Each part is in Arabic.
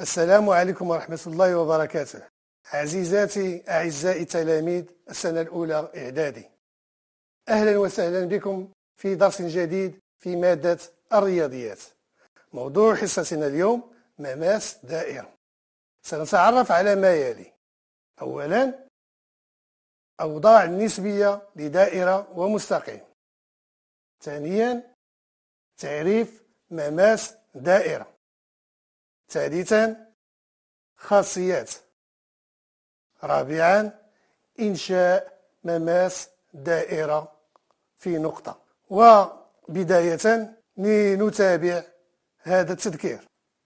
السلام عليكم ورحمة الله وبركاته عزيزاتي أعزائي التلاميذ السنة الأولى إعدادي أهلا وسهلا بكم في درس جديد في مادة الرياضيات موضوع حصتنا اليوم مماس دائرة سنتعرف على ما يلي أولا أوضاع النسبية لدائرة ومستقيم ثانيا تعريف مماس دائرة ثالثا خاصيات رابعا إنشاء مماس دائرة في نقطة وبداية لنتابع هذا التذكير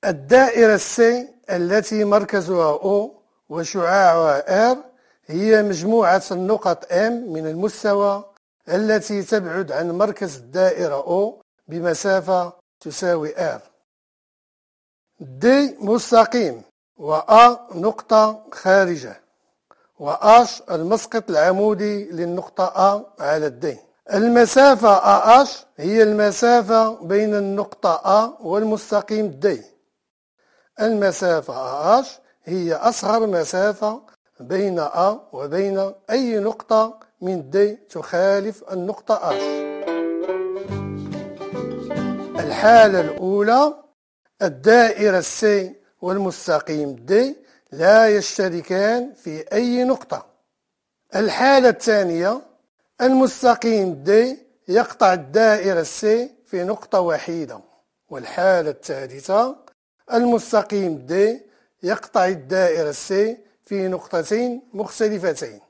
الدائرة السي التي مركزها أو وشعاعها R هي مجموعة النقط M من المستوى التي تبعد عن مركز الدائرة O بمسافة تساوي R دي مستقيم و ا نقطة خارجة و اش المسقط العمودي للنقطة أ على الدي المسافة أش هي المسافة بين النقطة أ والمستقيم دي المسافة أش هي أصغر مسافة بين أ وبين أي نقطة من دي تخالف النقطة أش الحالة الأولى الدائرة السي والمستقيم دي لا يشتركان في أي نقطة الحالة الثانية المستقيم دي يقطع الدائرة السي في نقطة وحيدة والحالة الثالثة المستقيم دي يقطع الدائرة السي في نقطتين مختلفتين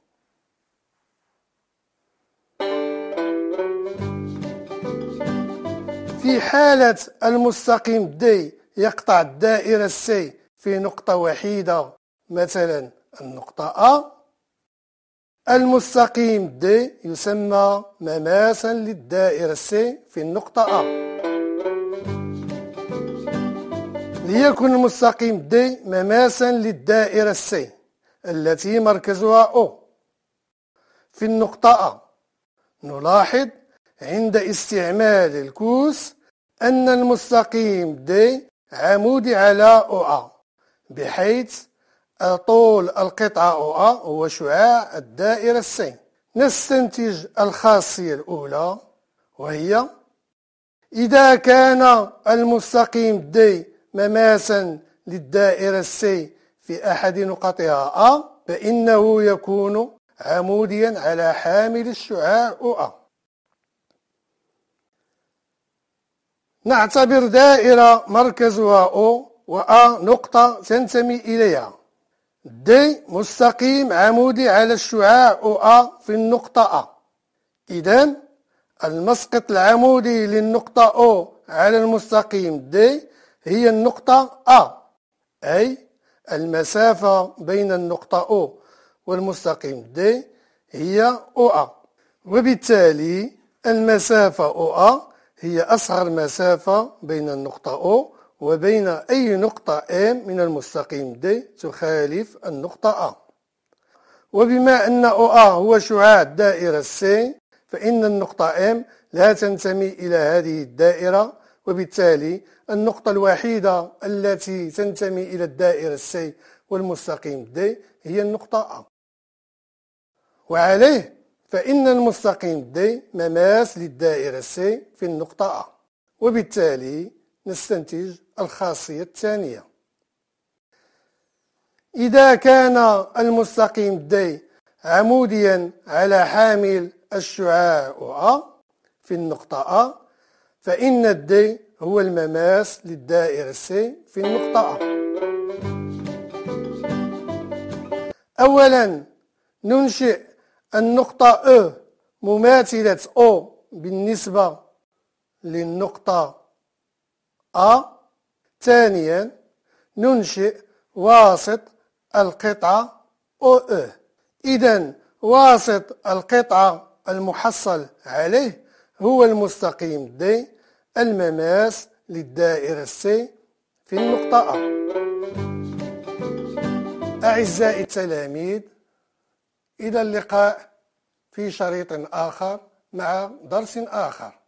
في حالة المستقيم دي يقطع الدائرة السي في نقطة وحيدة مثلا النقطة أ المستقيم د يسمى مماسا للدائرة سي في النقطة أ ليكن المستقيم د مماسا للدائرة سي التي مركزها أو في النقطة أ نلاحظ عند استعمال الكوس أن المستقيم دي عمودي على أو أ بحيث طول القطعة أو أ هو شعاع الدائرة السين نستنتج الخاصية الأولى وهي إذا كان المستقيم دي مماسا للدائرة السي في أحد نقطها أ فإنه يكون عموديا على حامل الشعاع أ نعتبر دائرة مركزها O A نقطة تنتمي إليها D مستقيم عمودي على الشعاع A في النقطة A إذا المسقط العمودي للنقطة O على المستقيم D هي النقطة A أي المسافة بين النقطة O والمستقيم D هي OA وبالتالي المسافة A هي أصغر مسافة بين النقطة O وبين أي نقطة M من المستقيم D تخالف النقطة A وبما أن OA هو شعاع الدائرة C فإن النقطة M لا تنتمي إلى هذه الدائرة وبالتالي النقطة الوحيدة التي تنتمي إلى الدائرة C والمستقيم D هي النقطة A وعليه فإن المستقيم دي مماس للدائرة سي في النقطة أ وبالتالي نستنتج الخاصية الثانية إذا كان المستقيم دي عموديا على حامل الشعاع أ في النقطة أ فإن الدي هو المماس للدائرة سي في النقطة أ أولا ننشئ النقطة O مماثلة O بالنسبة للنقطة A ثانيا ننشئ واسط القطعة OE إذا واسط القطعة المحصل عليه هو المستقيم D المماس للدائرة C في النقطة A أعزائي التلاميذ إلى اللقاء في شريط آخر مع درس آخر